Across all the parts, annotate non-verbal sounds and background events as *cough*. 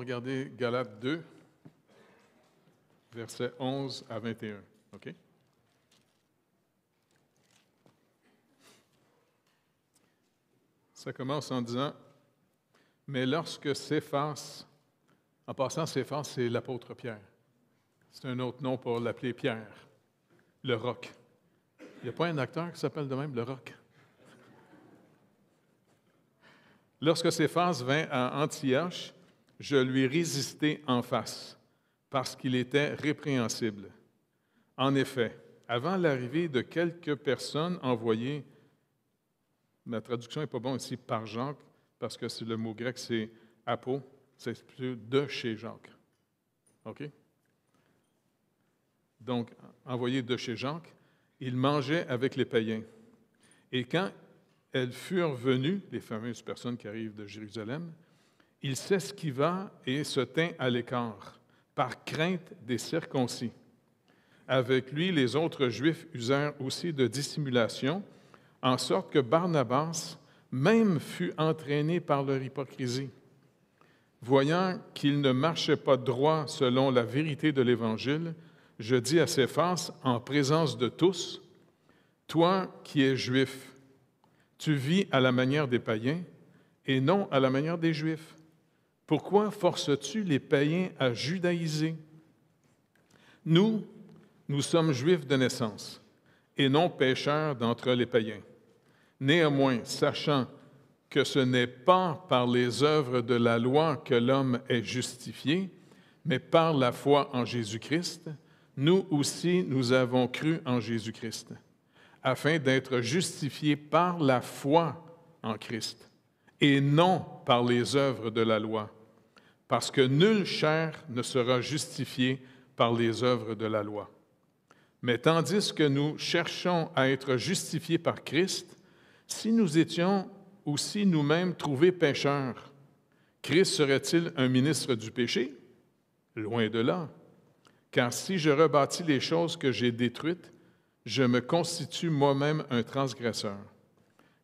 Regardez regarder Galates 2, versets 11 à 21. OK? Ça commence en disant Mais lorsque Séphas, en passant, Séphas, c'est l'apôtre Pierre. C'est un autre nom pour l'appeler Pierre, le roc. Il n'y a pas un acteur qui s'appelle de même le roc. Lorsque Séphas vint à Antioche, je lui résistai en face, parce qu'il était répréhensible. En effet, avant l'arrivée de quelques personnes envoyées, ma traduction n'est pas bonne ici, par Jacques, parce que le mot grec, c'est apo, c'est plus de chez Jacques. OK? Donc, envoyé de chez Jacques, il mangeait avec les païens. Et quand elles furent venues, les fameuses personnes qui arrivent de Jérusalem, il s'esquiva et se tint à l'écart, par crainte des circoncis. Avec lui, les autres Juifs usèrent aussi de dissimulation, en sorte que Barnabas même fut entraîné par leur hypocrisie. Voyant qu'il ne marchait pas droit selon la vérité de l'Évangile, je dis à ses en présence de tous, Toi qui es juif, tu vis à la manière des païens et non à la manière des juifs. Pourquoi forces-tu les païens à judaïser? Nous, nous sommes juifs de naissance et non pécheurs d'entre les païens. Néanmoins, sachant que ce n'est pas par les œuvres de la loi que l'homme est justifié, mais par la foi en Jésus-Christ, nous aussi nous avons cru en Jésus-Christ, afin d'être justifiés par la foi en Christ, et non par les œuvres de la loi, parce que nulle chair ne sera justifiée par les œuvres de la loi. Mais tandis que nous cherchons à être justifiés par Christ, si nous étions aussi nous-mêmes trouvés pécheurs, Christ serait-il un ministre du péché Loin de là. Car si je rebâtis les choses que j'ai détruites, je me constitue moi-même un transgresseur.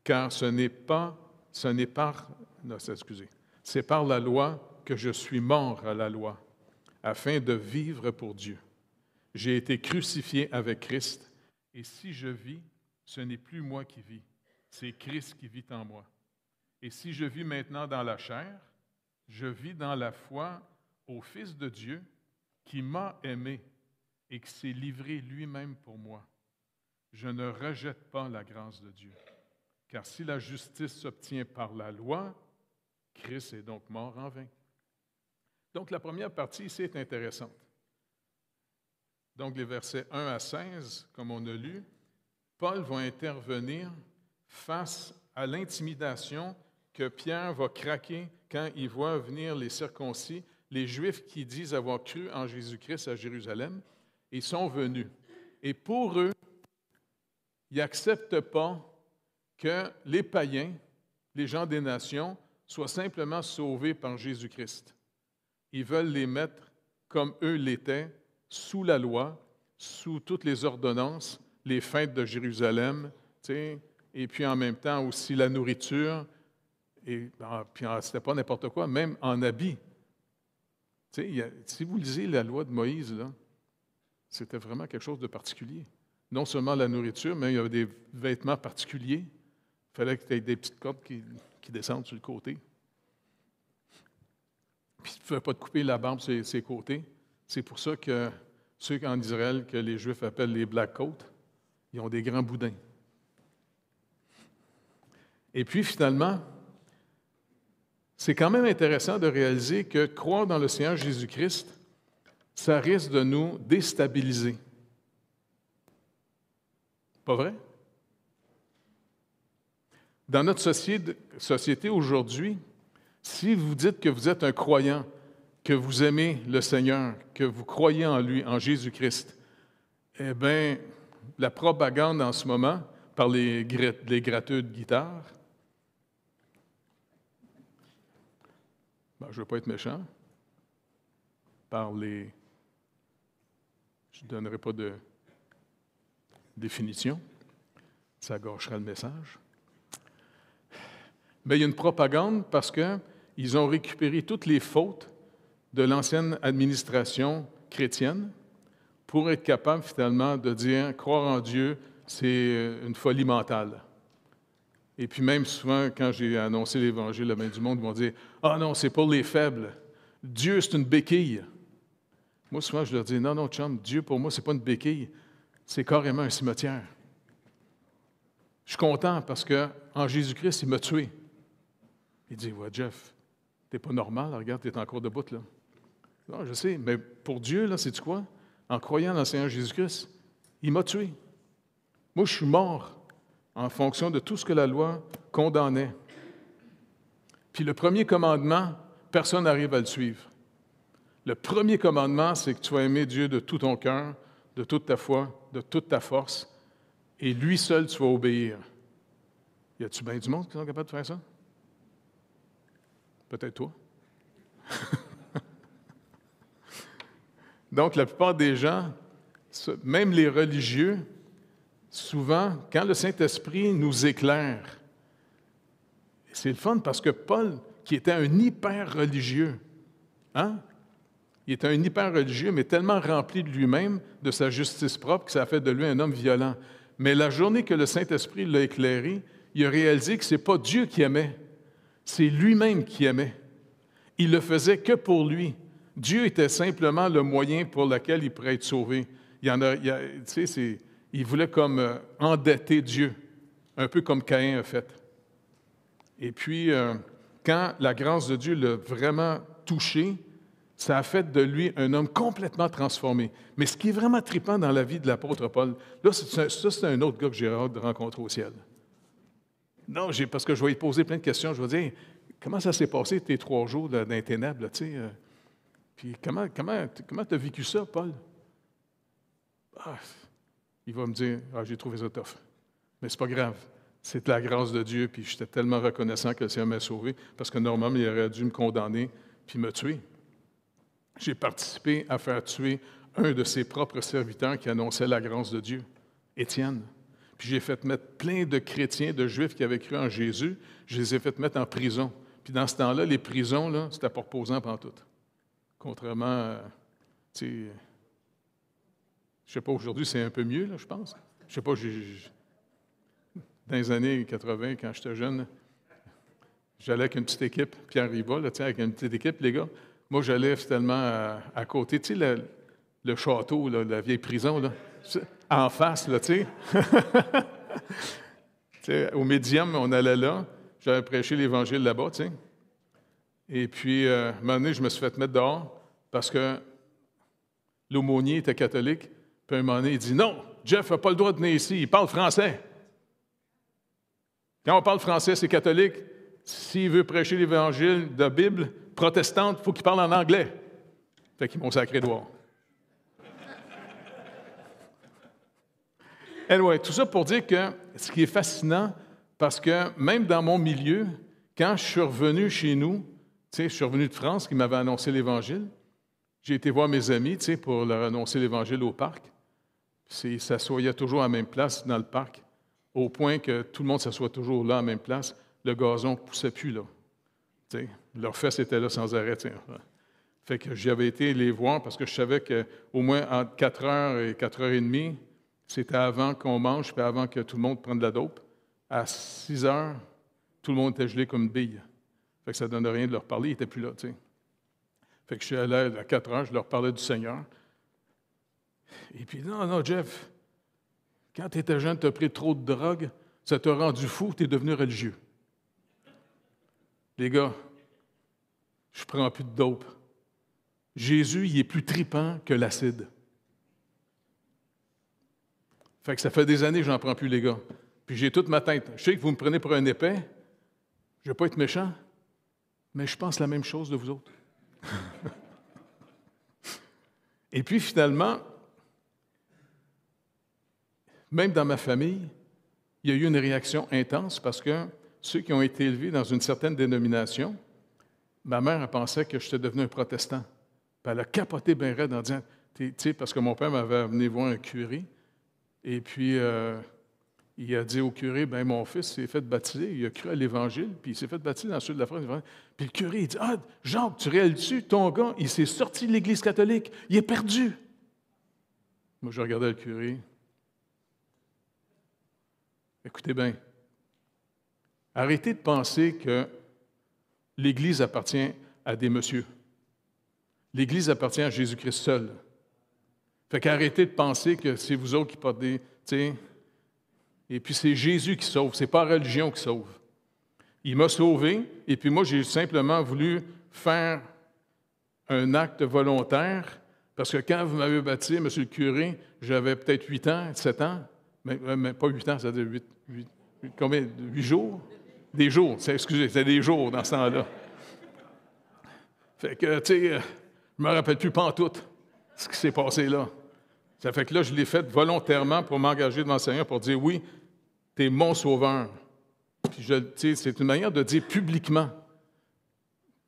Car ce n'est pas, ce n'est par, non, excusez, c'est par la loi que je suis mort à la loi, afin de vivre pour Dieu. J'ai été crucifié avec Christ, et si je vis, ce n'est plus moi qui vis, c'est Christ qui vit en moi. Et si je vis maintenant dans la chair, je vis dans la foi au Fils de Dieu qui m'a aimé et qui s'est livré lui-même pour moi. Je ne rejette pas la grâce de Dieu. Car si la justice s'obtient par la loi, Christ est donc mort en vain. Donc la première partie ici est intéressante. Donc les versets 1 à 16, comme on a lu, Paul va intervenir face à l'intimidation que Pierre va craquer quand il voit venir les circoncis, les Juifs qui disent avoir cru en Jésus-Christ à Jérusalem, et sont venus. Et pour eux, ils n'acceptent pas que les païens, les gens des nations, soient simplement sauvés par Jésus-Christ. Ils veulent les mettre comme eux l'étaient, sous la loi, sous toutes les ordonnances, les feintes de Jérusalem, et puis en même temps aussi la nourriture, et ah, puis ah, c'était pas n'importe quoi, même en habit. si vous lisez la loi de Moïse, c'était vraiment quelque chose de particulier. Non seulement la nourriture, mais il y avait des vêtements particuliers. Il fallait que tu aies des petites cordes qui descendent sur le côté puis ne pouvait pas te couper la barbe sur ses côtés. C'est pour ça que ceux en Israël que les Juifs appellent les Black Coats, ils ont des grands boudins. Et puis finalement, c'est quand même intéressant de réaliser que croire dans le Seigneur Jésus-Christ, ça risque de nous déstabiliser. Pas vrai? Dans notre société aujourd'hui, si vous dites que vous êtes un croyant, que vous aimez le Seigneur, que vous croyez en lui, en Jésus-Christ, eh bien, la propagande en ce moment par les, les de guitare, ben, je ne veux pas être méchant, par les... Je ne donnerai pas de définition, ça gâchera le message. Mais il y a une propagande parce que ils ont récupéré toutes les fautes de l'ancienne administration chrétienne pour être capable finalement de dire croire en Dieu, c'est euh, une folie mentale. Et puis même souvent, quand j'ai annoncé l'Évangile la main du monde, ils m'ont dit, ah non, c'est pour les faibles. Dieu, c'est une béquille. Moi, souvent, je leur dis, non, non, chum, Dieu, pour moi, c'est pas une béquille, c'est carrément un cimetière. Je suis content parce que en Jésus-Christ, il m'a tué. Il dit, ouais, Jeff, T'es pas normal, regarde, t'es en cours de là. Non, ah, je sais, mais pour Dieu, là, c'est quoi? En croyant dans le Seigneur Jésus-Christ, il m'a tué. Moi, je suis mort en fonction de tout ce que la loi condamnait. Puis le premier commandement, personne n'arrive à le suivre. Le premier commandement, c'est que tu vas aimer Dieu de tout ton cœur, de toute ta foi, de toute ta force, et lui seul, tu vas obéir. Y a-tu bien du monde qui sont capables de faire ça? Peut-être toi. Donc, la plupart des gens, même les religieux, souvent, quand le Saint-Esprit nous éclaire, c'est le fun parce que Paul, qui était un hyper religieux, hein? il était un hyper religieux, mais tellement rempli de lui-même, de sa justice propre, que ça a fait de lui un homme violent. Mais la journée que le Saint-Esprit l'a éclairé, il a réalisé que ce n'est pas Dieu qui aimait, c'est lui-même qui aimait. Il le faisait que pour lui. Dieu était simplement le moyen pour lequel il pourrait être sauvé. Il, il, voulait comme euh, endetter Dieu, un peu comme Caïn a fait. Et puis, euh, quand la grâce de Dieu l'a vraiment touché, ça a fait de lui un homme complètement transformé. Mais ce qui est vraiment trippant dans la vie de l'apôtre Paul, là, c'est un, c'est un autre gars que j'ai hâte de rencontrer au ciel. Non, parce que je vais lui poser plein de questions. Je vais dire Comment ça s'est passé tes trois jours d'un tu sais? Euh? puis comment tu comment, as vécu ça, Paul? Ah, il va me dire ah, j'ai trouvé ça tough. Mais c'est pas grave. C'est la grâce de Dieu, puis j'étais tellement reconnaissant que le Seigneur m'a sauvé, parce que normalement, il aurait dû me condamner puis me tuer. J'ai participé à faire tuer un de ses propres serviteurs qui annonçait la grâce de Dieu, Étienne. Puis j'ai fait mettre plein de chrétiens, de juifs qui avaient cru en Jésus, je les ai fait mettre en prison. Puis dans ce temps-là, les prisons, là, c'était pas reposant pendant tout. Contrairement euh, tu sais, je sais pas, aujourd'hui, c'est un peu mieux, je pense. Je sais pas, dans les années 80, quand j'étais jeune, j'allais avec une petite équipe, Pierre Riva, avec une petite équipe, les gars. Moi, j'allais tellement à, côté, tu sais, le, château, la vieille prison, là en face, là, tu sais. *laughs* au médium, on allait là. J'avais prêché l'Évangile là-bas, tu sais. Et puis, euh, un moment donné, je me suis fait mettre dehors parce que l'aumônier était catholique. Puis, un moment donné, il dit Non, Jeff n'a pas le droit de venir ici, il parle français. Quand on parle français, c'est catholique. S'il veut prêcher l'Évangile de la Bible protestante, faut il faut qu'il parle en anglais. Fait qu'il m'a sacré droit. tout ça pour dire que ce qui est fascinant, parce que même dans mon milieu, quand je suis revenu chez nous, je suis revenu de France qui m'avait annoncé l'Évangile, j'ai été voir mes amis pour leur annoncer l'Évangile au parc. Ils s'assoyaient toujours à la même place dans le parc, au point que tout le monde s'assoit toujours là à la même place. Le gazon ne poussait plus là. T'sais, leurs fesses étaient là sans arrêt. Fait que j'avais été les voir parce que je savais qu'au moins entre 4h et 4h30, c'était avant qu'on mange, puis avant que tout le monde prenne de la dope. À 6 heures, tout le monde était gelé comme une bille. Fait que ça ne donnait rien de leur parler, ils n'étaient plus là. Fait que je suis allé à 4 heures, je leur parlais du Seigneur. Et puis, non, non, Jeff, quand tu étais jeune, tu as pris trop de drogue, ça t'a rendu fou, tu es devenu religieux. Les gars, je prends plus de dope. Jésus, il est plus tripant que l'acide. Fait que ça fait des années que j'en prends plus, les gars. Puis j'ai toute ma tête. Je sais que vous me prenez pour un épais. Je ne vais pas être méchant, mais je pense la même chose de vous autres. *laughs* Et puis finalement, même dans ma famille, il y a eu une réaction intense parce que ceux qui ont été élevés dans une certaine dénomination, ma mère pensait que j'étais devenu un protestant. elle a capoté bien raide en disant, tu sais, parce que mon père m'avait amené voir un curé, et puis, euh, il a dit au curé, ben mon fils s'est fait baptiser, il a cru à l'Évangile, puis il s'est fait baptiser dans le sud de la France. Puis le curé, il dit, ah, Jean, tu réalises-tu, ton gars, il s'est sorti de l'Église catholique, il est perdu. Moi, je regardais le curé. Écoutez bien, arrêtez de penser que l'Église appartient à des messieurs. L'Église appartient à Jésus-Christ seul. Fait qu'arrêtez de penser que c'est vous autres qui portez, tu Et puis c'est Jésus qui sauve, c'est pas religion qui sauve. Il m'a sauvé, et puis moi, j'ai simplement voulu faire un acte volontaire, parce que quand vous m'avez baptisé, monsieur le curé, j'avais peut-être 8 ans, 7 ans, mais, euh, pas 8 ans, ça à dire 8, jours? Des jours, excusez, c'était des jours dans ce temps-là. Fait que, tu sais, euh, je me rappelle plus pas tout ce qui s'est passé là. Ça fait que là, je l'ai fait volontairement pour m'engager devant le Seigneur pour dire oui, tu es mon sauveur. Puis je, c'est une manière de dire publiquement.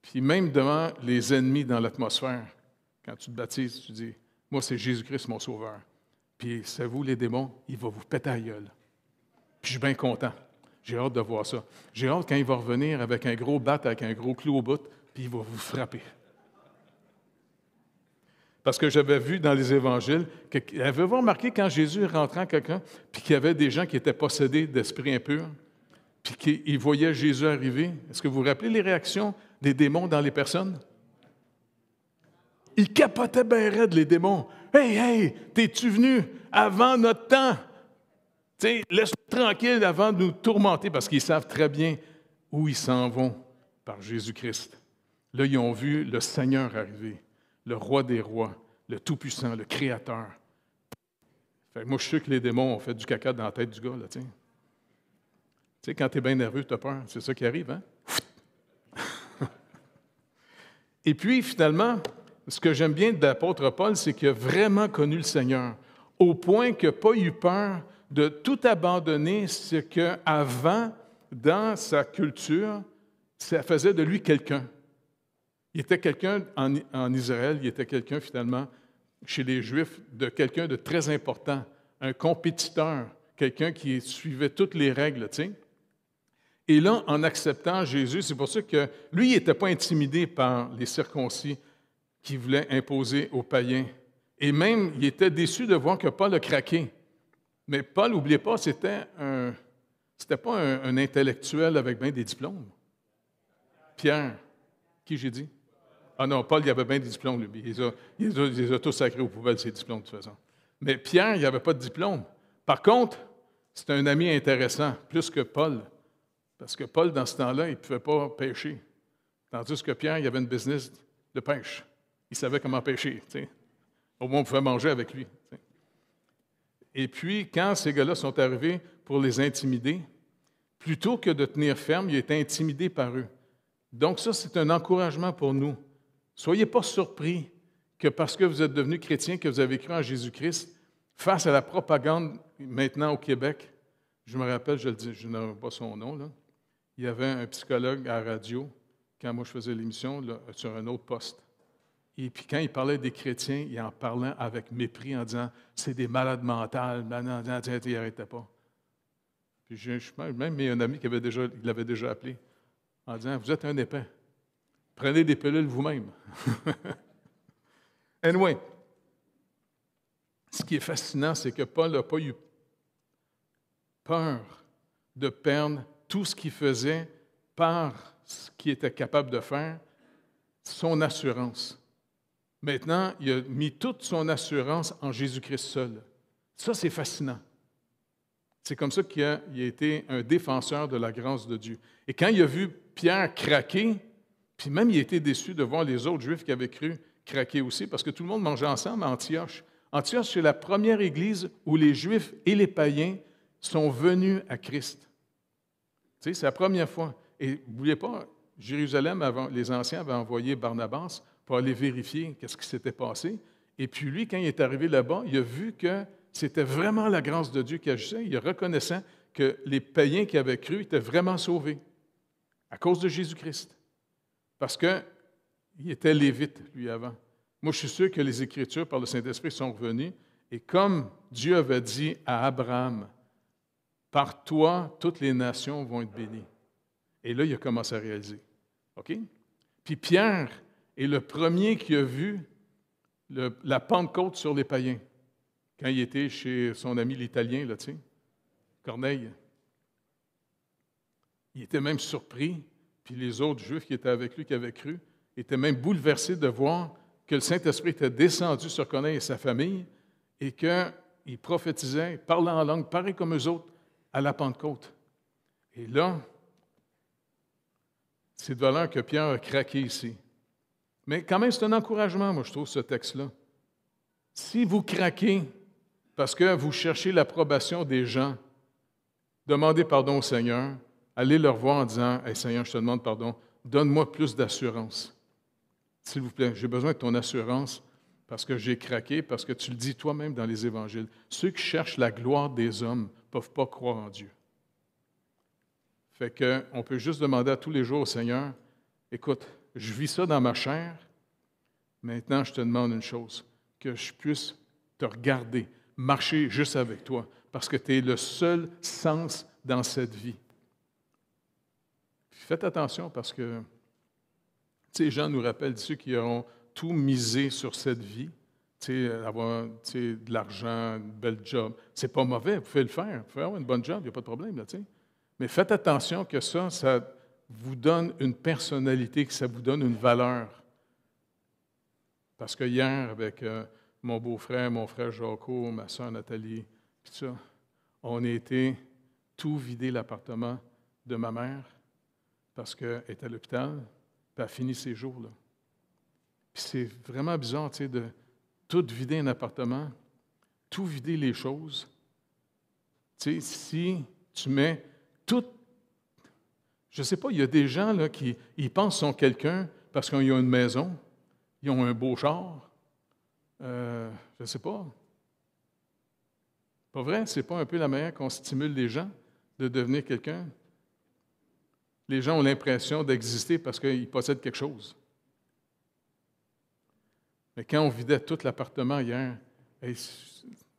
Puis même devant les ennemis dans l'atmosphère, quand tu te baptises, tu dis Moi, c'est Jésus-Christ mon sauveur. Puis c'est vous, les démons, il va vous péter gueule. Puis je suis bien content. J'ai hâte de voir ça. J'ai hâte quand il va revenir avec un gros bat, avec un gros clou au bout, puis il va vous frapper. Parce que j'avais vu dans les évangiles, avez-vous remarqué quand Jésus rentrait en quelqu'un, puis qu'il y avait des gens qui étaient possédés d'esprits impurs, puis qu'ils voyaient Jésus arriver? Est-ce que vous vous rappelez les réactions des démons dans les personnes? Ils capotaient bien les démons. Hey, hey, t'es-tu venu avant notre temps? Laisse-nous tranquille avant de nous tourmenter parce qu'ils savent très bien où ils s'en vont par Jésus-Christ. Là, ils ont vu le Seigneur arriver le roi des rois, le tout-puissant, le créateur. Fait moi, je suis que les démons ont fait du caca dans la tête du gars, là, tiens. Tu sais, quand tu es bien nerveux, tu as peur. C'est ça qui arrive, hein? *laughs* Et puis, finalement, ce que j'aime bien de l'apôtre Paul, c'est qu'il a vraiment connu le Seigneur, au point qu'il n'a pas eu peur de tout abandonner ce qu'avant, dans sa culture, ça faisait de lui quelqu'un. Il était quelqu'un en, Israël, il était quelqu'un finalement chez les Juifs, de quelqu'un de très important, un compétiteur, quelqu'un qui suivait toutes les règles. Et là, en acceptant Jésus, c'est pour ça que lui, il n'était pas intimidé par les circoncis qui voulaient imposer aux païens. Et même, il était déçu de voir que Paul a craqué. Mais Paul, n'oubliez pas, c'était un, c'était pas un, un intellectuel avec bien des diplômes. Pierre, qui j'ai dit? Ah non, Paul, il avait bien des diplômes, lui. Il les a, tous sacrés aux poubelles, ses diplômes, de toute façon. Mais Pierre, il n'avait pas de diplôme. Par contre, c'est un ami intéressant, plus que Paul. Parce que Paul, dans ce temps-là, il ne pouvait pas pêcher. Tandis que Pierre, il avait une business de pêche. Il savait comment pêcher. Au moins, on pouvait manger avec lui. Et puis, quand ces gars-là sont arrivés pour les intimider, plutôt que de tenir ferme, il est intimidé par eux. Donc, ça, c'est un encouragement pour nous. Soyez pas surpris que parce que vous êtes devenu chrétien, que vous avez cru en Jésus-Christ, face à la propagande maintenant au Québec, je me rappelle, je le dis, je n'ai pas son nom, il y avait un psychologue à la radio quand moi je faisais l'émission sur un autre poste. Et puis quand il parlait des chrétiens, il en parlait avec mépris en disant c'est des malades mentales, maintenant, il n'arrêtait pas. Puis je, même, même un ami qui avait déjà, l'avait déjà appelé en disant Vous êtes un épais. Prenez des pilules vous-même. *laughs* anyway, ce qui est fascinant, c'est que Paul n'a pas eu peur de perdre tout ce qu'il faisait par ce qu'il était capable de faire, son assurance. Maintenant, il a mis toute son assurance en Jésus-Christ seul. Ça, c'est fascinant. C'est comme ça qu'il a, été un défenseur de la grâce de Dieu. Et quand il a vu Pierre craquer, puis même, il était déçu de voir les autres Juifs qui avaient cru craquer aussi, parce que tout le monde mangeait ensemble à Antioche. Antioche, c'est la première église où les Juifs et les païens sont venus à Christ. c'est la première fois. Et n'oubliez pas, Jérusalem, avant, les anciens avaient envoyé Barnabas pour aller vérifier ce qui s'était passé. Et puis lui, quand il est arrivé là-bas, il a vu que c'était vraiment la grâce de Dieu qui agissait. Il reconnaissait que les païens qui avaient cru étaient vraiment sauvés à cause de Jésus-Christ. Parce qu'il était lévite, lui, avant. Moi, je suis sûr que les Écritures, par le Saint-Esprit, sont revenues. Et comme Dieu avait dit à Abraham, par toi, toutes les nations vont être bénies. Et là, il a commencé à réaliser. OK? Puis Pierre est le premier qui a vu la Pentecôte sur les païens, quand il était chez son ami l'Italien, là, tu Corneille. Il était même surpris puis les autres Juifs qui étaient avec lui, qui avaient cru, étaient même bouleversés de voir que le Saint-Esprit était descendu sur Conan et sa famille et qu'il prophétisait, parlant en langue, pareil comme eux autres, à la Pentecôte. Et là, c'est de valeur que Pierre a craqué ici. Mais quand même, c'est un encouragement, moi, je trouve, ce texte-là. Si vous craquez parce que vous cherchez l'approbation des gens, demandez pardon au Seigneur allez leur voir en disant Hey Seigneur, je te demande pardon, donne-moi plus d'assurance. S'il vous plaît, j'ai besoin de ton assurance parce que j'ai craqué, parce que tu le dis toi-même dans les évangiles. Ceux qui cherchent la gloire des hommes ne peuvent pas croire en Dieu. Fait qu'on peut juste demander à tous les jours au Seigneur Écoute, je vis ça dans ma chair. Maintenant, je te demande une chose que je puisse te regarder, marcher juste avec toi, parce que tu es le seul sens dans cette vie faites attention parce que ces gens nous rappellent ceux qui ont tout misé sur cette vie. avoir de l'argent, un bel job, c'est pas mauvais, vous pouvez le faire, vous pouvez avoir une bonne job, il n'y a pas de problème. Là, Mais faites attention que ça, ça vous donne une personnalité, que ça vous donne une valeur. Parce que hier, avec euh, mon beau-frère, mon frère Jaco, ma soeur Nathalie, on a été tout vider l'appartement de ma mère parce qu'elle est à l'hôpital, puis elle fini ses jours. Là. Puis c'est vraiment bizarre, tu sais, de tout vider un appartement, tout vider les choses. Tu sais, si tu mets tout. Je ne sais pas, il y a des gens là, qui ils pensent qu'ils sont quelqu'un parce qu'ils ont une maison, ils ont un beau char. Euh, je ne sais pas. Pas vrai? C'est pas un peu la manière qu'on stimule les gens de devenir quelqu'un? les gens ont l'impression d'exister parce qu'ils possèdent quelque chose. Mais quand on vidait tout l'appartement hier,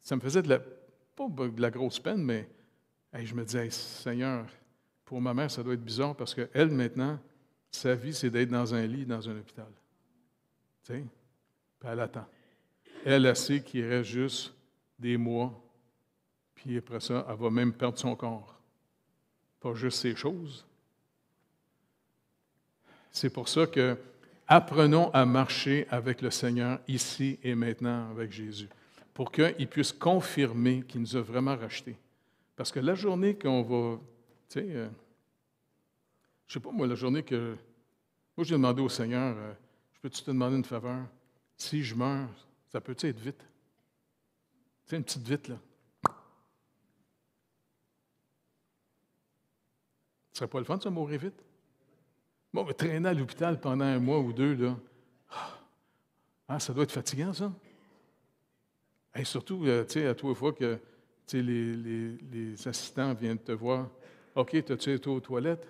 ça me faisait de la, pas de la grosse peine, mais je me disais, Seigneur, pour ma mère, ça doit être bizarre parce qu'elle, maintenant, sa vie, c'est d'être dans un lit, dans un hôpital. Tu sais? Puis elle attend. Elle, elle sait qu'il reste juste des mois, puis après ça, elle va même perdre son corps. Pas juste ces choses, c'est pour ça que apprenons à marcher avec le Seigneur ici et maintenant avec Jésus, pour qu'il puisse confirmer qu'il nous a vraiment rachetés. Parce que la journée qu'on va, tu sais, euh, je sais pas moi, la journée que, moi j'ai demandé au Seigneur, euh, je peux-tu te demander une faveur? Si je meurs, ça peut être vite? Tu sais, une petite vite, là. Ce serait pas le fun de se mourir vite? traîner à l'hôpital pendant un mois ou deux, là, ah, hein, ça doit être fatigant, ça. Et surtout, euh, tu sais, à toi fois que les, assistants viennent te voir, OK, t'as-tu été aux toilettes?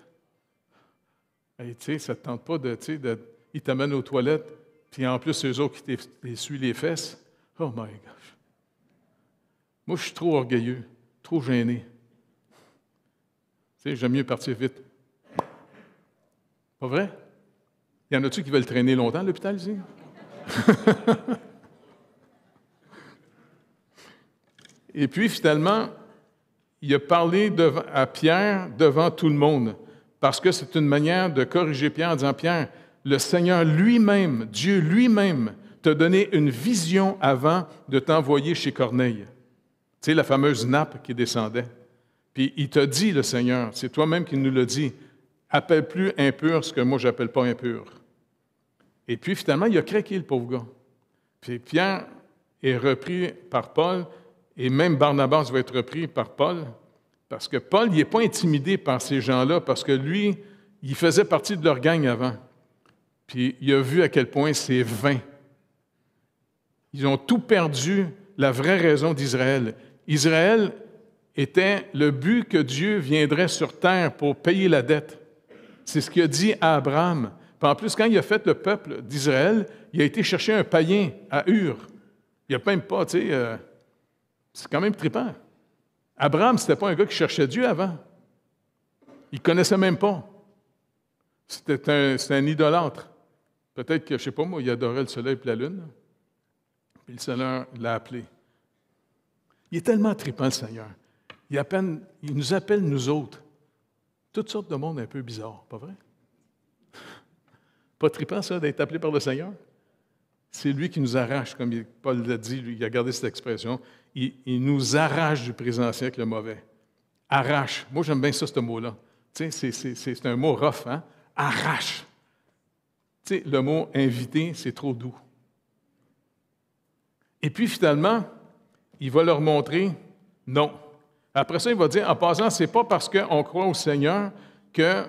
Et tu sais, ça ne te tente pas de, Ils t'amènent aux toilettes, puis en plus, eux autres qui t'essuient les fesses. Oh my gosh. Moi, je suis trop orgueilleux, trop gêné. Tu sais, j'aime mieux partir vite vrai? Il y en a-tu qui veulent traîner longtemps à l'hôpital *laughs* Et puis finalement, il a parlé à Pierre devant tout le monde, parce que c'est une manière de corriger Pierre en disant, Pierre, le Seigneur lui-même, Dieu lui-même, t'a donné une vision avant de t'envoyer chez Corneille. Tu sais, la fameuse nappe qui descendait. Puis il te dit, le Seigneur, c'est toi-même qui nous le dit, appelle plus impur ce que moi, je n'appelle pas impur. Et puis, finalement, il a craqué, le pauvre gars. Puis Pierre est repris par Paul, et même Barnabas va être repris par Paul, parce que Paul, il n'est pas intimidé par ces gens-là, parce que lui, il faisait partie de leur gang avant. Puis il a vu à quel point c'est vain. Ils ont tout perdu, la vraie raison d'Israël. Israël était le but que Dieu viendrait sur terre pour payer la dette. C'est ce qu'il a dit à Abraham. en plus, quand il a fait le peuple d'Israël, il a été chercher un païen à Ur. Il n'a a même pas, tu sais, euh, c'est quand même trippant. Abraham, ce n'était pas un gars qui cherchait Dieu avant. Il ne connaissait même pas. C'était un, idolâtre. Peut-être que, je ne sais pas moi, il adorait le soleil et la lune. Puis le Seigneur l'a appelé. Il est tellement trippant, le Seigneur. Il, appelle, il nous appelle, nous autres, toutes sortes de monde un peu bizarre, pas vrai? Pas trippant, ça, d'être appelé par le Seigneur? C'est lui qui nous arrache, comme Paul l'a dit, lui, il a gardé cette expression. Il, nous arrache du présent siècle le mauvais. Arrache. Moi, j'aime bien ça, ce mot-là. c'est un mot rough, hein? Arrache. le mot invité, c'est trop doux. Et puis, finalement, il va leur montrer non. Après ça, il va dire, en passant, c'est pas parce qu'on croit au Seigneur que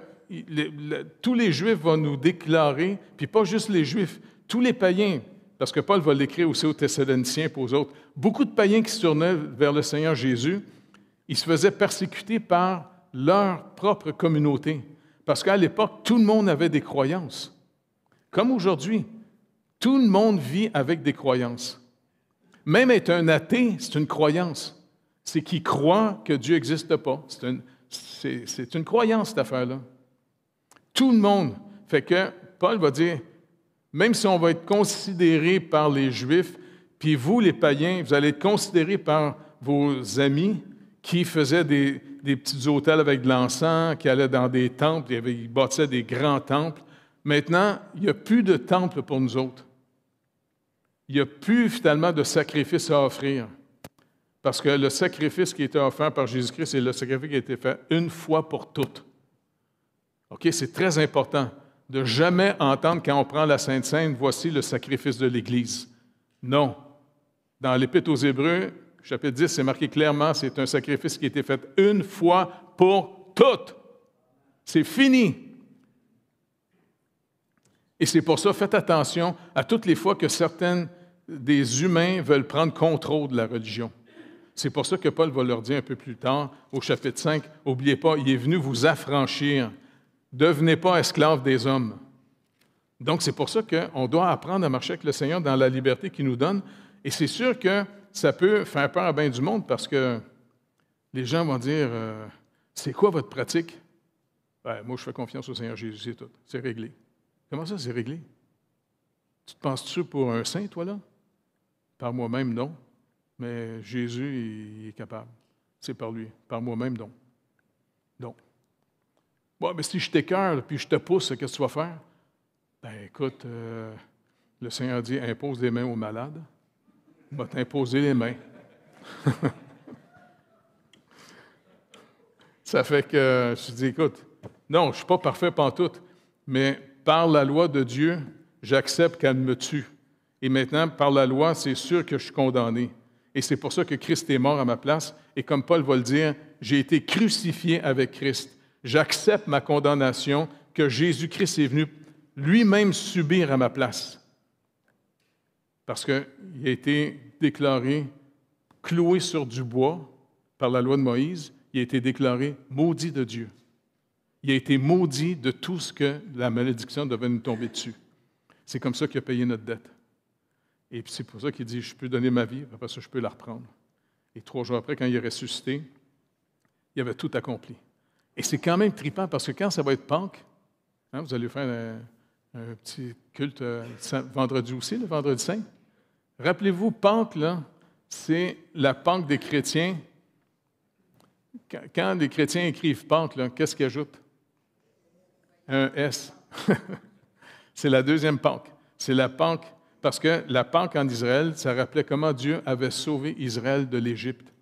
tous les Juifs vont nous déclarer, puis pas juste les Juifs, tous les païens, parce que Paul va l'écrire aussi aux Thessaloniciens et aux autres, beaucoup de païens qui se tournaient vers le Seigneur Jésus, ils se faisaient persécuter par leur propre communauté. Parce qu'à l'époque, tout le monde avait des croyances. Comme aujourd'hui, tout le monde vit avec des croyances. Même être un athée, c'est une croyance c'est qu'ils croient que Dieu n'existe pas. C'est une, croyance, cette affaire-là. Tout le monde. Fait que Paul va dire, même si on va être considéré par les Juifs, puis vous, les païens, vous allez être considéré par vos amis qui faisaient des, des petits hôtels avec de l'encens, qui allaient dans des temples, ils bâtissaient des grands temples. Maintenant, il n'y a plus de temple pour nous autres. Il n'y a plus finalement de sacrifice à offrir. Parce que le sacrifice qui a été offert par Jésus-Christ, c'est le sacrifice qui a été fait une fois pour toutes. OK, c'est très important de jamais entendre quand on prend la Sainte sainte voici le sacrifice de l'Église. Non. Dans l'Épître aux Hébreux, chapitre 10, c'est marqué clairement, c'est un sacrifice qui a été fait une fois pour toutes. C'est fini. Et c'est pour ça, faites attention à toutes les fois que certains des humains veulent prendre contrôle de la religion. C'est pour ça que Paul va leur dire un peu plus tard, au chapitre 5, Oubliez pas, il est venu vous affranchir. Devenez pas esclaves des hommes. Donc, c'est pour ça qu'on doit apprendre à marcher avec le Seigneur dans la liberté qu'il nous donne. Et c'est sûr que ça peut faire peur à bien du monde parce que les gens vont dire euh, C'est quoi votre pratique ben, Moi, je fais confiance au Seigneur Jésus, c'est tout. C'est réglé. Comment ça, c'est réglé Tu te penses-tu pour un saint, toi, là Par moi-même, non. Mais Jésus, il est capable. C'est par lui, par moi-même donc. Donc, bon, mais si je t'écœure puis je te pousse, qu'est-ce que tu vas faire? Ben écoute, euh, le Seigneur dit impose des mains aux malades. Va t'imposer les mains. *laughs* Ça fait que euh, je dis écoute, non, je ne suis pas parfait pantoute, mais par la loi de Dieu, j'accepte qu'elle me tue. Et maintenant, par la loi, c'est sûr que je suis condamné. Et c'est pour ça que Christ est mort à ma place. Et comme Paul va le dire, j'ai été crucifié avec Christ. J'accepte ma condamnation que Jésus-Christ est venu lui-même subir à ma place. Parce qu'il a été déclaré cloué sur du bois par la loi de Moïse. Il a été déclaré maudit de Dieu. Il a été maudit de tout ce que la malédiction devait nous tomber dessus. C'est comme ça qu'il a payé notre dette. Et puis c'est pour ça qu'il dit, je peux donner ma vie, après ça, je peux la reprendre. Et trois jours après, quand il est ressuscité, il avait tout accompli. Et c'est quand même tripant, parce que quand ça va être Pâques, hein, vous allez faire un, petit culte euh, vendredi aussi, le vendredi saint. Rappelez-vous, Pâques, là, c'est la Pâques des chrétiens. Quand, les chrétiens écrivent Pâques, là, qu'est-ce qu'ils ajoutent? Un S. *laughs* c'est la deuxième Pâques. C'est la Pâques parce que la Pâque en Israël, ça rappelait comment Dieu avait sauvé Israël de l'Égypte.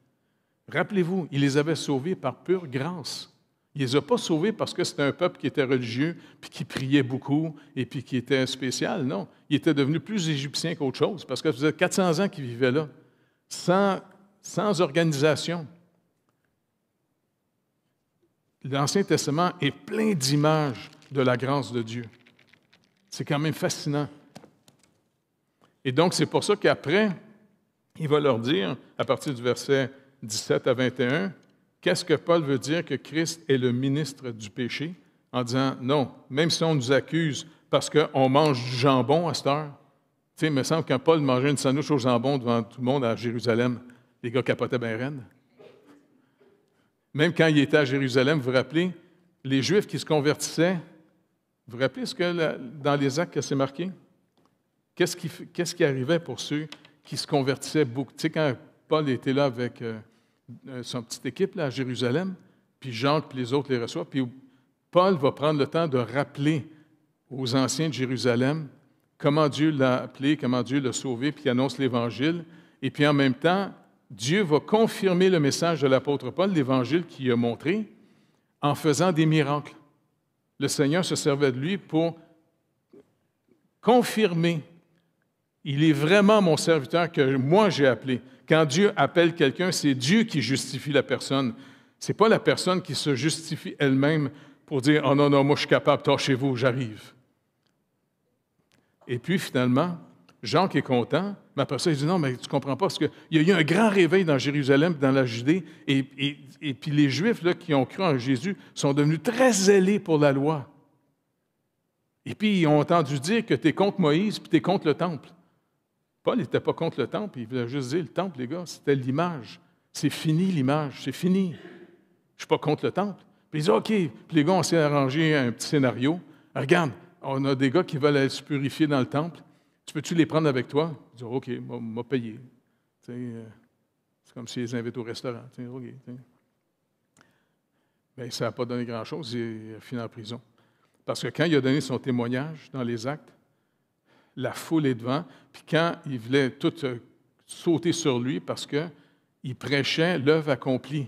Rappelez-vous, il les avait sauvés par pure grâce. Il ne les a pas sauvés parce que c'était un peuple qui était religieux, puis qui priait beaucoup, et puis qui était spécial. Non, il était devenu plus égyptien qu'autre chose, parce que ça faisait 400 ans qu'il vivait là, sans, sans organisation. L'Ancien Testament est plein d'images de la grâce de Dieu. C'est quand même fascinant. Et donc, c'est pour ça qu'après, il va leur dire, à partir du verset 17 à 21, qu'est-ce que Paul veut dire que Christ est le ministre du péché, en disant, non, même si on nous accuse parce qu'on mange du jambon à cette heure, tu sais, il me semble qu'un Paul mangeait une sandwich au jambon devant tout le monde à Jérusalem, les gars capotaient bien reine. Même quand il était à Jérusalem, vous vous rappelez, les Juifs qui se convertissaient, vous vous rappelez ce que dans les actes c'est marqué? Qu'est-ce qui, arrivait pour ceux qui se convertissaient beaucoup? Tu sais, quand Paul était là avec euh, euh, son petite équipe là, à Jérusalem, puis Jean, puis les autres les reçoivent, puis Paul va prendre le temps de rappeler aux anciens de Jérusalem comment Dieu l'a appelé, comment Dieu l'a sauvé, puis annonce l'Évangile. Et puis en même temps, Dieu va confirmer le message de l'apôtre Paul, l'Évangile qu'il a montré, en faisant des miracles. Le Seigneur se servait de lui pour confirmer il est vraiment mon serviteur que moi j'ai appelé. Quand Dieu appelle quelqu'un, c'est Dieu qui justifie la personne. Ce n'est pas la personne qui se justifie elle-même pour dire Oh non, non, moi je suis capable, torchez chez vous, j'arrive. Et puis finalement, Jean qui est content, ma personne dit Non, mais tu ne comprends pas, parce qu'il y a eu un grand réveil dans Jérusalem, dans la Judée, et, puis les Juifs qui ont cru en Jésus sont devenus très zélés pour la loi. Et puis ils ont entendu dire que tu es contre Moïse, puis tu es contre le temple. Paul n'était pas contre le temple, il voulait juste dire le temple, les gars, c'était l'image. C'est fini l'image, c'est fini. Je ne suis pas contre le temple. Puis il dit OK. Puis les gars, on s'est arrangé un petit scénario. Regarde, on a des gars qui veulent se purifier dans le temple. Tu peux-tu les prendre avec toi? Ils disent OK, m'a payé. Euh, c'est comme s'ils si les invitent au restaurant. OK. Ben, ça n'a pas donné grand-chose. Il a fini en prison. Parce que quand il a donné son témoignage dans les actes, la foule est devant. Puis quand ils voulaient tout euh, sauter sur lui parce qu'il prêchait l'œuvre accomplie.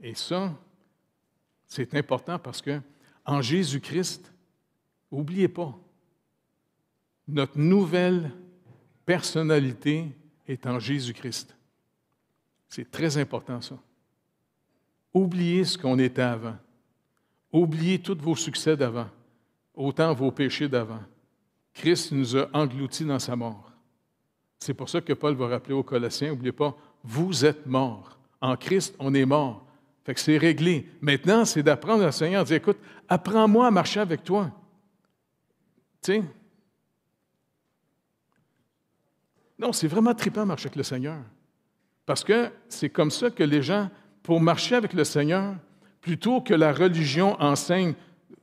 Et ça, c'est important parce que en Jésus-Christ, n'oubliez pas, notre nouvelle personnalité est en Jésus-Christ. C'est très important ça. Oubliez ce qu'on était avant. Oubliez tous vos succès d'avant, autant vos péchés d'avant. Christ nous a engloutis dans sa mort. C'est pour ça que Paul va rappeler aux Colossiens, n'oubliez pas, vous êtes morts. En Christ, on est mort. Fait que c'est réglé. Maintenant, c'est d'apprendre au Seigneur, dire, écoute, apprends-moi à marcher avec toi. Tu sais? Non, c'est vraiment trippant marcher avec le Seigneur. Parce que c'est comme ça que les gens, pour marcher avec le Seigneur, plutôt que la religion enseigne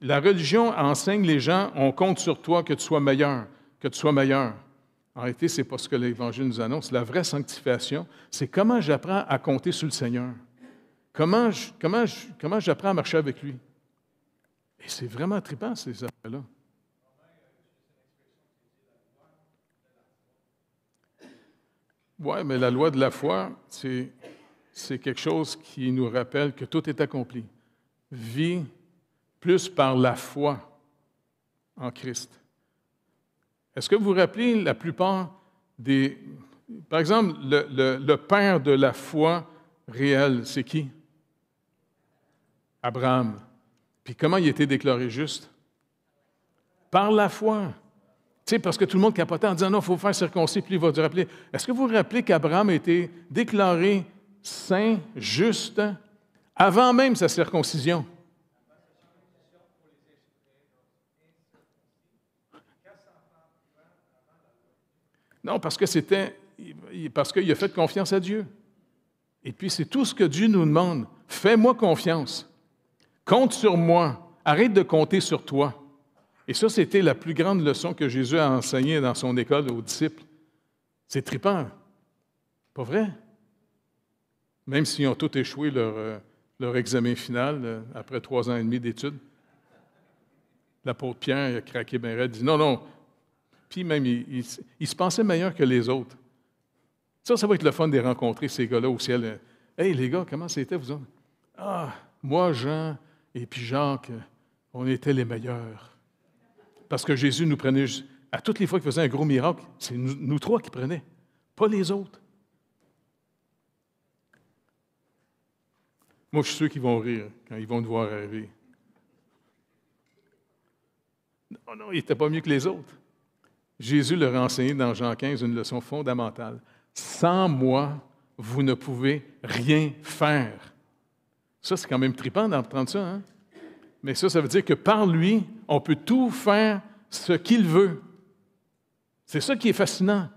la religion enseigne les gens, on compte sur toi que tu sois meilleur, que tu sois meilleur. En réalité, c'est n'est pas ce que l'Évangile nous annonce. La vraie sanctification, c'est comment j'apprends à compter sur le Seigneur. Comment, comment, j'apprends à marcher avec lui. Et c'est vraiment trippant, ces affaires-là. Oui, mais la loi de la foi, c'est, c'est quelque chose qui nous rappelle que tout est accompli. Vie, plus par la foi en Christ. Est-ce que vous vous rappelez la plupart des... Par exemple, le, père de la foi réelle, c'est qui? Abraham. Puis comment il était déclaré juste? Par la foi. Tu sais, parce que tout le monde capotait en disant non, il faut faire circoncis, puis il va se rappeler. Est-ce que vous vous rappelez qu'Abraham a été déclaré saint, juste, avant même sa circoncision? Non, parce que c'était parce qu'il a fait confiance à Dieu. Et puis c'est tout ce que Dieu nous demande. Fais-moi confiance. Compte sur moi. Arrête de compter sur toi. Et ça, c'était la plus grande leçon que Jésus a enseignée dans son école aux disciples. C'est trippant. Pas vrai? Même s'ils ont tous échoué leur, euh, leur examen final euh, après trois ans et demi d'études. L'apôtre Pierre a craqué bien raide, dit Non, non, même, ils se pensaient meilleurs que les autres. Ça, ça va être le fun de les rencontrer, ces gars-là, au ciel. Hey, les gars, comment c'était, vous autres? Ah, moi, Jean, et puis Jacques, on était les meilleurs. Parce que Jésus nous prenait, à toutes les fois qu'il faisait un gros miracle, c'est nous, trois qui prenait, pas les autres. Moi, je suis sûr qu'ils vont rire quand ils vont nous voir arriver. Non, non, il n'étaient pas mieux que les autres. Jésus leur a enseigné dans Jean 15 une leçon fondamentale. Sans moi, vous ne pouvez rien faire. Ça, c'est quand même tripant d'entendre ça. Hein? Mais ça, ça veut dire que par lui, on peut tout faire ce qu'il veut. C'est ça qui est fascinant.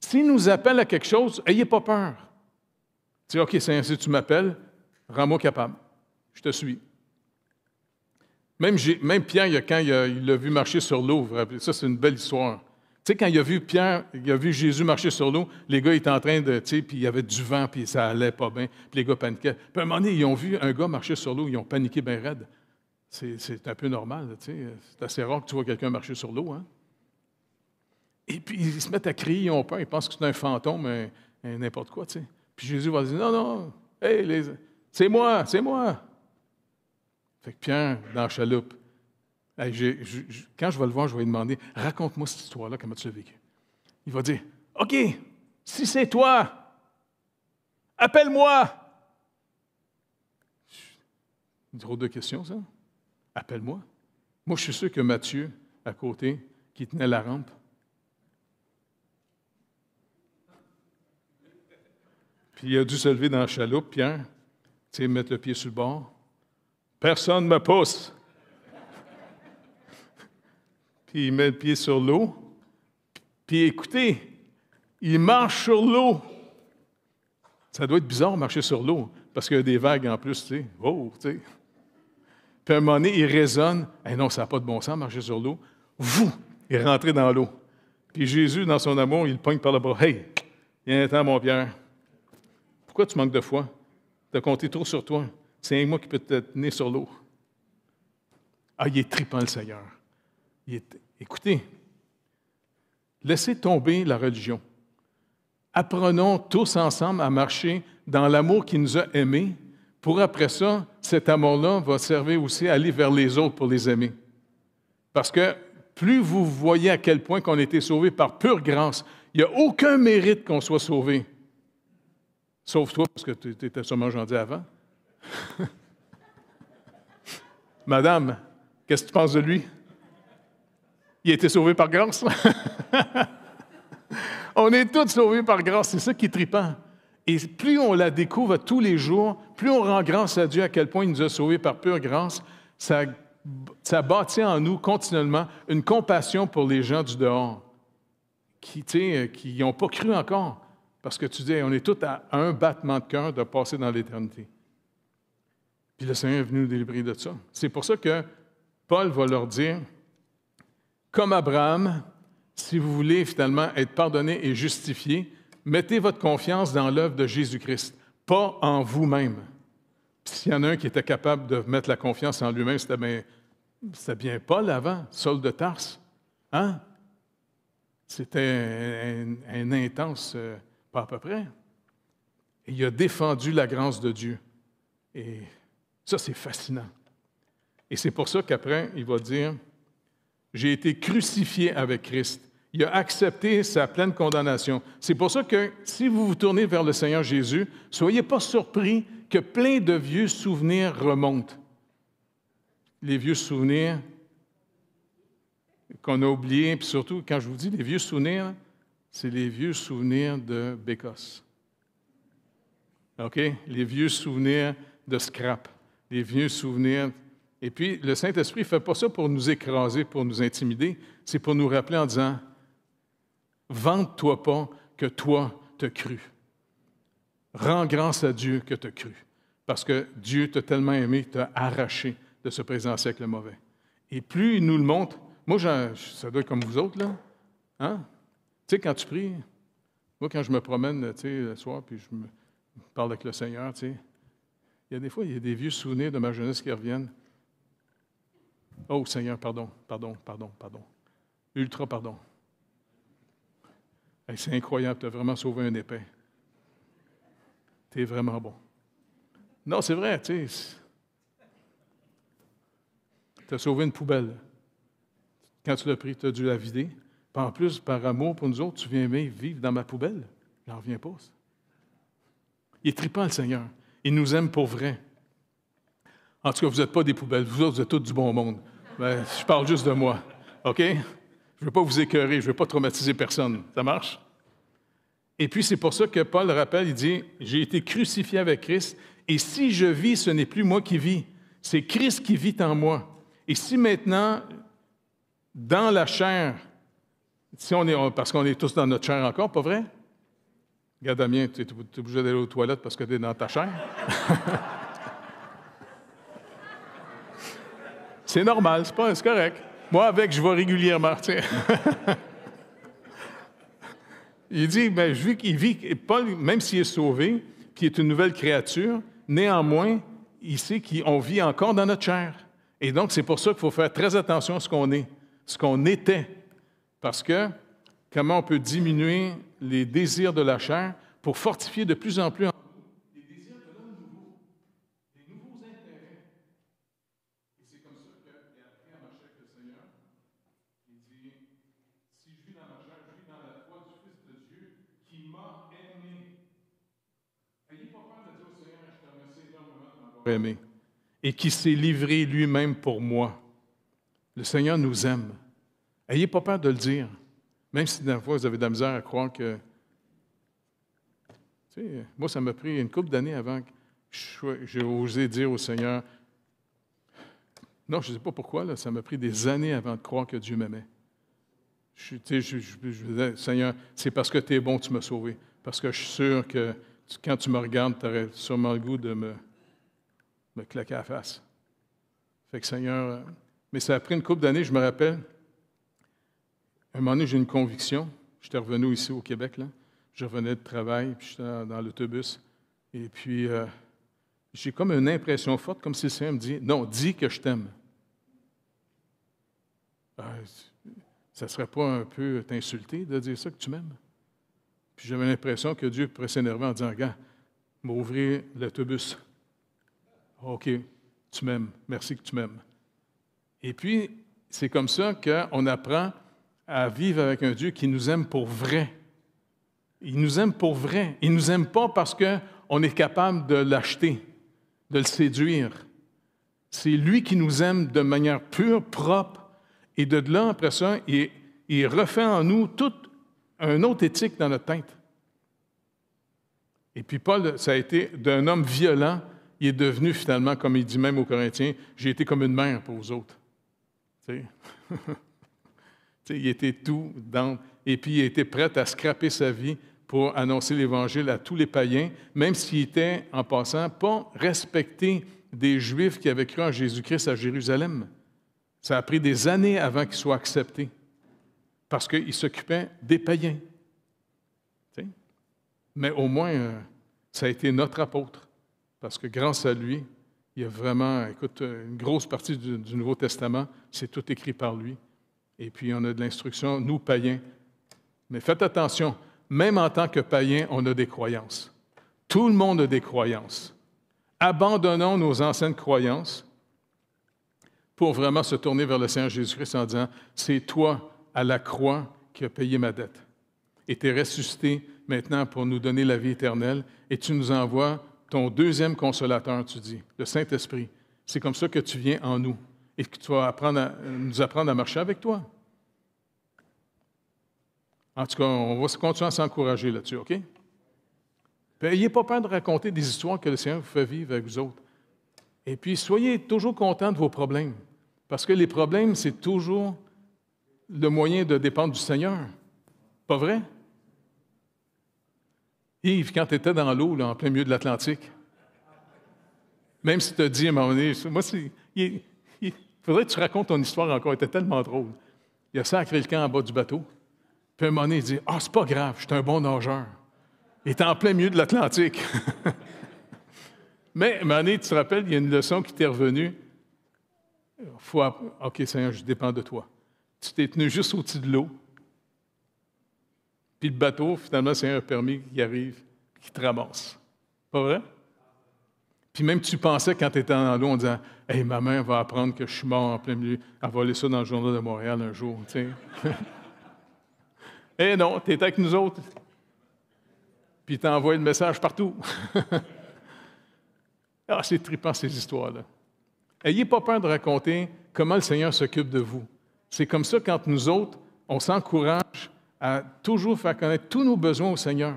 S'il nous appelle à quelque chose, n'ayez pas peur. Dis, OK, c'est ainsi, tu m'appelles, rends-moi capable. Je te suis. Même, même Pierre, quand il l'a vu marcher sur l'eau, ça, c'est une belle histoire. Tu sais, quand il a vu Pierre, il a vu Jésus marcher sur l'eau, les gars étaient en train de, tu sais, puis il y avait du vent, puis ça allait pas bien, puis les gars paniquaient. Puis à un moment donné, ils ont vu un gars marcher sur l'eau, ils ont paniqué bien raide. C'est un peu normal, tu sais. C'est assez rare que tu vois quelqu'un marcher sur l'eau, hein. Et puis ils se mettent à crier, ils ont peur, ils pensent que c'est un fantôme, n'importe quoi, tu sais. Puis Jésus va dire, non, non, hey, c'est moi, c'est moi. Fait que Pierre, dans la chaloupe, quand je vais le voir, je vais lui demander Raconte-moi cette histoire-là, comment tu l'as vécu. Il va dire OK, si c'est toi, appelle-moi. Une drôle de question, ça. Appelle-moi. Moi, je suis sûr que Mathieu, à côté, qui tenait la rampe, puis il a dû se lever dans la chaloupe, Pierre, hein, tu sais, mettre le pied sur le bord. Personne ne me pousse il met le pied sur l'eau. Puis écoutez, il marche sur l'eau. Ça doit être bizarre marcher sur l'eau, parce qu'il y a des vagues en plus, tu sais. Oh, tu sais. Puis à un moment donné, il résonne. Eh non, ça n'a pas de bon sens, marcher sur l'eau. Vous, il est dans l'eau. Puis Jésus, dans son amour, il le par le bras. Hey, viens un mon Pierre. Pourquoi tu manques de foi? Tu as compté trop sur toi. C'est moi qui peut te tenir sur l'eau. Ah, il est tripant, le Seigneur écoutez, laissez tomber la religion. Apprenons tous ensemble à marcher dans l'amour qui nous a aimés pour après ça, cet amour-là va servir aussi à aller vers les autres pour les aimer. Parce que plus vous voyez à quel point qu'on a été sauvé par pure grâce, il n'y a aucun mérite qu'on soit sauvé. Sauf toi, parce que tu étais sûrement gentil avant. *laughs* Madame, qu'est-ce que tu penses de lui? Il a été sauvé par grâce. *laughs* on est tous sauvés par grâce. C'est ça qui est tripant. Et plus on la découvre tous les jours, plus on rend grâce à Dieu à quel point il nous a sauvés par pure grâce, ça, ça bâtit en nous continuellement une compassion pour les gens du dehors qui euh, qui n'ont pas cru encore. Parce que tu dis, on est tous à un battement de cœur de passer dans l'éternité. Puis le Seigneur est venu nous délivrer de ça. C'est pour ça que Paul va leur dire, comme Abraham, si vous voulez finalement être pardonné et justifié, mettez votre confiance dans l'œuvre de Jésus-Christ, pas en vous-même. S'il y en a un qui était capable de mettre la confiance en lui-même, c'était bien, bien, Paul avant, Saul de Tarse. Hein? C'était un, intense, euh, pas à peu près. il a défendu la grâce de Dieu. Et ça, c'est fascinant. Et c'est pour ça qu'après, il va dire, j'ai été crucifié avec Christ. Il a accepté sa pleine condamnation. C'est pour ça que si vous vous tournez vers le Seigneur Jésus, soyez pas surpris que plein de vieux souvenirs remontent. Les vieux souvenirs qu'on a oubliés, puis surtout quand je vous dis les vieux souvenirs, c'est les vieux souvenirs de Bécosse. OK? Les vieux souvenirs de Scrap, les vieux souvenirs et puis, le Saint-Esprit ne fait pas ça pour nous écraser, pour nous intimider, c'est pour nous rappeler en disant, vante-toi pas que toi, te cru. Rends grâce à Dieu que te cru, parce que Dieu t'a tellement aimé, t'a arraché de ce présent siècle mauvais. Et plus il nous le montre, moi, ça doit être comme vous autres, là. Hein? Tu sais, quand tu pries, moi, quand je me promène, tu sais, le soir, puis je me parle avec le Seigneur, tu sais, il y a des fois, il y a des vieux souvenirs de ma jeunesse qui reviennent. Oh Seigneur, pardon, pardon, pardon, pardon. Ultra pardon. c'est incroyable, tu as vraiment sauvé un épais. Tu es vraiment bon. Non, c'est vrai, tu sais. Tu as sauvé une poubelle. Quand tu l'as pris, tu as dû la vider. Puis en plus, par amour pour nous autres, tu viens vivre dans ma poubelle. J'en revient pas. Il est tripant, le Seigneur. Il nous aime pour vrai. En tout cas, vous n'êtes pas des poubelles. Vous autres, vous êtes tous du bon monde. Ben, je parle juste de moi. OK? Je ne veux pas vous écœurer. Je ne veux pas traumatiser personne. Ça marche? Et puis, c'est pour ça que Paul rappelle, il dit, j'ai été crucifié avec Christ, et si je vis, ce n'est plus moi qui vis, c'est Christ qui vit en moi. Et si maintenant, dans la chair, si on est, parce qu'on est tous dans notre chair encore, pas vrai? Regarde Damien, tu es, obligé d'aller aux toilettes parce que tu es dans ta chair. *laughs* C'est normal, c'est, pas, correct. Moi, avec, je vois régulièrement. *laughs* il dit, ben, vu qu'il vit, Paul, même s'il est sauvé, qui est une nouvelle créature, néanmoins, il sait qu'on vit encore dans notre chair. Et donc, c'est pour ça qu'il faut faire très attention à ce qu'on est, ce qu'on était. Parce que comment on peut diminuer les désirs de la chair pour fortifier de plus en plus aimé et qui s'est livré lui-même pour moi. Le Seigneur nous aime. Ayez pas peur de le dire, même si la fois vous avez de la misère à croire que. moi, ça m'a pris une couple d'années avant que j'ai osé dire au Seigneur. Non, je ne sais pas pourquoi, là, ça m'a pris des années avant de croire que Dieu m'aimait. Je, disais, Seigneur, c'est parce que tu es bon, tu m'as sauvé. Parce que je suis sûr que quand tu me regardes, tu aurais sûrement le goût de me me claquer à la face. Fait que Seigneur, euh, mais ça a pris une couple d'années, je me rappelle. À un moment donné, j'ai une conviction. J'étais revenu ici au Québec, là. Je revenais de travail, puis j'étais dans l'autobus. Et puis, euh, j'ai comme une impression forte, comme si le Seigneur me dit Non, dis que je t'aime. Ah, ça ne serait pas un peu t'insulter de dire ça, que tu m'aimes? Puis j'avais l'impression que Dieu pourrait s'énerver en disant Regarde, m'ouvrir l'autobus. OK, tu m'aimes, merci que tu m'aimes. Et puis, c'est comme ça qu'on apprend à vivre avec un Dieu qui nous aime pour vrai. Il nous aime pour vrai. Il ne nous aime pas parce qu'on est capable de l'acheter, de le séduire. C'est lui qui nous aime de manière pure, propre. Et de là, après ça, il, refait en nous toute une autre éthique dans notre tête. Et puis Paul, ça a été d'un homme violent il est devenu finalement, comme il dit même aux Corinthiens, j'ai été comme une mère pour les autres. *laughs* il était tout dans. Et puis, il était prêt à scraper sa vie pour annoncer l'Évangile à tous les païens, même s'il était, en passant, pas respecté des Juifs qui avaient cru en Jésus-Christ à Jérusalem. Ça a pris des années avant qu'il soit accepté, parce qu'il s'occupait des païens. Mais au moins, euh, ça a été notre apôtre parce que grâce à lui, il y a vraiment, écoute, une grosse partie du, Nouveau Testament, c'est tout écrit par lui. Et puis, on a de l'instruction, nous, païens. Mais faites attention, même en tant que païens, on a des croyances. Tout le monde a des croyances. Abandonnons nos anciennes croyances pour vraiment se tourner vers le Seigneur Jésus-Christ en disant, c'est toi à la croix qui as payé ma dette. Et tu es ressuscité maintenant pour nous donner la vie éternelle, et tu nous envoies ton deuxième consolateur, tu dis, le Saint-Esprit. C'est comme ça que tu viens en nous et que tu vas apprendre nous apprendre à marcher avec toi. En tout cas, on va continuer à s'encourager là-dessus, OK? N'ayez ben, pas peur de raconter des histoires que le Seigneur vous fait vivre avec vous autres. Et puis, soyez toujours content de vos problèmes, parce que les problèmes, c'est toujours le moyen de dépendre du Seigneur. Pas vrai? Yves, quand tu étais dans l'eau, en plein milieu de l'Atlantique, même si tu as dit à un moment donné, moi, il, faudrait que tu racontes ton histoire encore, elle était tellement drôle. Il a sacré le camp en bas du bateau. Puis à un dit Ah, c'est pas grave, je suis un bon nageur. Il était en plein milieu de l'Atlantique. *laughs* Mais à un tu te rappelles, il y a une leçon qui t'est revenue. Faut, OK, Seigneur, je dépends de toi. Tu t'es tenu juste au-dessus de l'eau. Puis le bateau, finalement, c'est un permis qui arrive, qui te ramasse. Pas vrai? Puis même tu pensais quand tu étais dans l'eau en disant Hey, ma mère va apprendre que je suis mort en plein milieu. Elle va ça dans le journal de Montréal un jour. *laughs* Eh non, tu étais avec nous autres. Puis tu envoyé le message partout. *laughs* ah, c'est tripant ces histoires-là. Ayez pas peur de raconter comment le Seigneur s'occupe de vous. C'est comme ça, quand nous autres, on s'encourage à toujours faire connaître tous nos besoins au Seigneur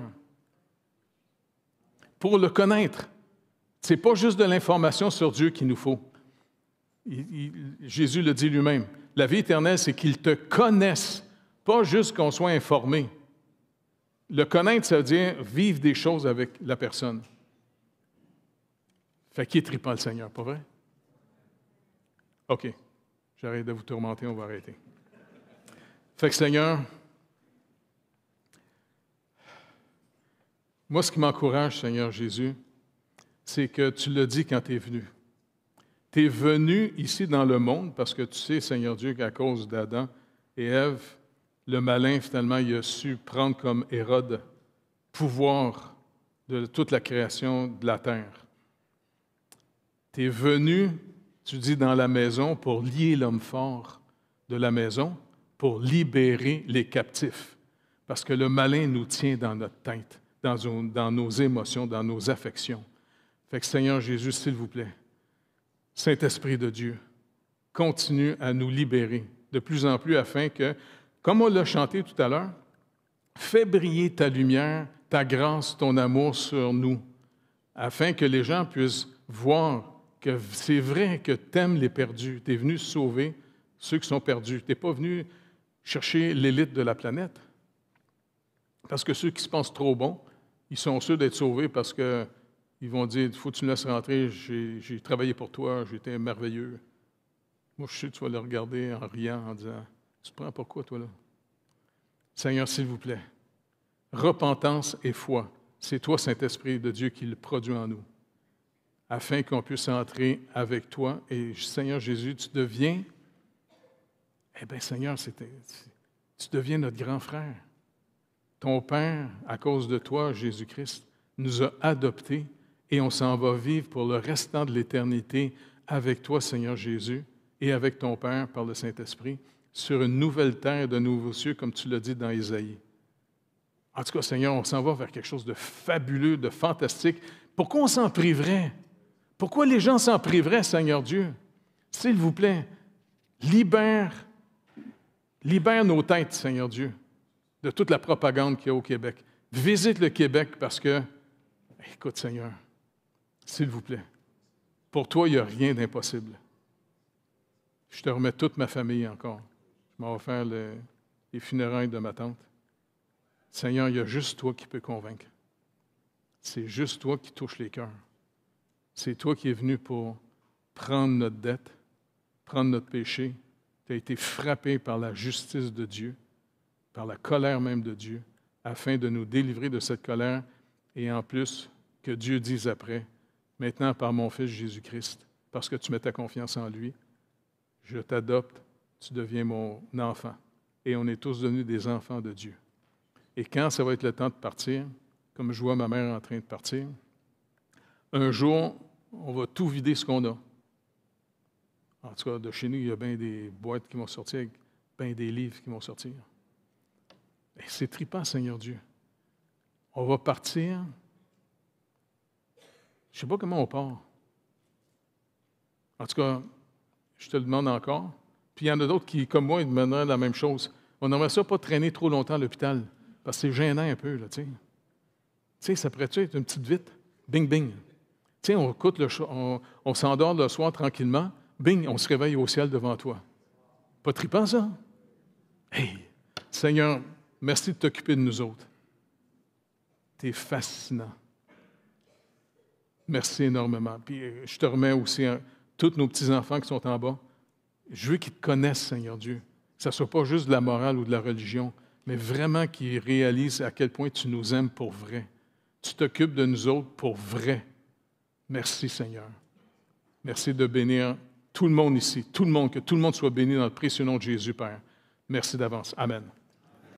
pour le connaître. Ce n'est pas juste de l'information sur Dieu qu'il nous faut. Jésus le dit lui-même. La vie éternelle, c'est qu'il te connaisse, pas juste qu'on soit informé. Le connaître, ça veut dire vivre des choses avec la personne. Fait qui est pas le Seigneur, pas vrai? OK. J'arrête de vous tourmenter, on va arrêter. Fait que Seigneur, Moi, ce qui m'encourage, Seigneur Jésus, c'est que tu le dis quand tu es venu. Tu es venu ici dans le monde parce que tu sais, Seigneur Dieu, qu'à cause d'Adam et Ève, le malin, finalement, il a su prendre comme Hérode pouvoir de toute la création de la terre. Tu es venu, tu dis, dans la maison pour lier l'homme fort de la maison, pour libérer les captifs, parce que le malin nous tient dans notre tête dans, nos émotions, dans nos affections. Fait que Seigneur Jésus, s'il vous plaît, Saint-Esprit de Dieu, continue à nous libérer de plus en plus afin que, comme on l'a chanté tout à l'heure, fais briller ta lumière, ta grâce, ton amour sur nous, afin que les gens puissent voir que c'est vrai que tu aimes les perdus, tu es venu sauver ceux qui sont perdus, tu n'es pas venu chercher l'élite de la planète. Parce que ceux qui se pensent trop bons, ils sont sûrs d'être sauvés parce qu'ils vont dire, il faut que tu me laisses rentrer, j'ai travaillé pour toi, j'étais merveilleux. Moi, je sais que tu vas le regarder en riant, en disant, tu prends pourquoi toi, là? Seigneur, s'il vous plaît, repentance et foi, c'est toi, Saint-Esprit de Dieu, qui le produit en nous, afin qu'on puisse entrer avec toi. Et Seigneur Jésus, tu deviens, eh bien, Seigneur, tu deviens notre grand frère. Ton Père, à cause de toi, Jésus-Christ, nous a adoptés et on s'en va vivre pour le restant de l'éternité avec toi, Seigneur Jésus, et avec ton Père par le Saint-Esprit, sur une nouvelle terre de nouveaux cieux, comme tu l'as dit dans Isaïe. En tout cas, Seigneur, on s'en va vers quelque chose de fabuleux, de fantastique. Pourquoi on s'en priverait? Pourquoi les gens s'en priveraient, Seigneur Dieu? S'il vous plaît, libère, libère nos têtes, Seigneur Dieu de toute la propagande qu'il y a au Québec. Visite le Québec parce que, écoute Seigneur, s'il vous plaît, pour toi, il n'y a rien d'impossible. Je te remets toute ma famille encore. Je m'en vais faire les funérailles de ma tante. Seigneur, il y a juste toi qui peux convaincre. C'est juste toi qui touches les cœurs. C'est toi qui es venu pour prendre notre dette, prendre notre péché. Tu as été frappé par la justice de Dieu par la colère même de Dieu, afin de nous délivrer de cette colère, et en plus que Dieu dise après, maintenant par mon Fils Jésus-Christ, parce que tu mets ta confiance en lui, je t'adopte, tu deviens mon enfant. Et on est tous devenus des enfants de Dieu. Et quand ça va être le temps de partir, comme je vois ma mère en train de partir, un jour, on va tout vider ce qu'on a. En tout cas, de chez nous, il y a bien des boîtes qui vont sortir, bien des livres qui vont sortir c'est trippant, Seigneur Dieu. On va partir. Je ne sais pas comment on part. En tout cas, je te le demande encore. Puis il y en a d'autres qui, comme moi, ils demandent la même chose. On n'aurait ça pas traîner trop longtemps à l'hôpital, parce que c'est gênant un peu, là, tu sais. Tu ça pourrait être une petite vite? Bing, bing. Tu sais, on écoute le on, on s'endort le soir tranquillement, bing, on se réveille au ciel devant toi. Pas tripant, ça? Hey, Seigneur, Merci de t'occuper de nous autres. Tu es fascinant. Merci énormément. Puis euh, je te remets aussi à tous nos petits-enfants qui sont en bas. Je veux qu'ils te connaissent, Seigneur Dieu. Que ce ne soit pas juste de la morale ou de la religion, mais vraiment qu'ils réalisent à quel point tu nous aimes pour vrai. Tu t'occupes de nous autres pour vrai. Merci, Seigneur. Merci de bénir tout le monde ici, tout le monde, que tout le monde soit béni dans le précieux nom de Jésus, Père. Merci d'avance. Amen.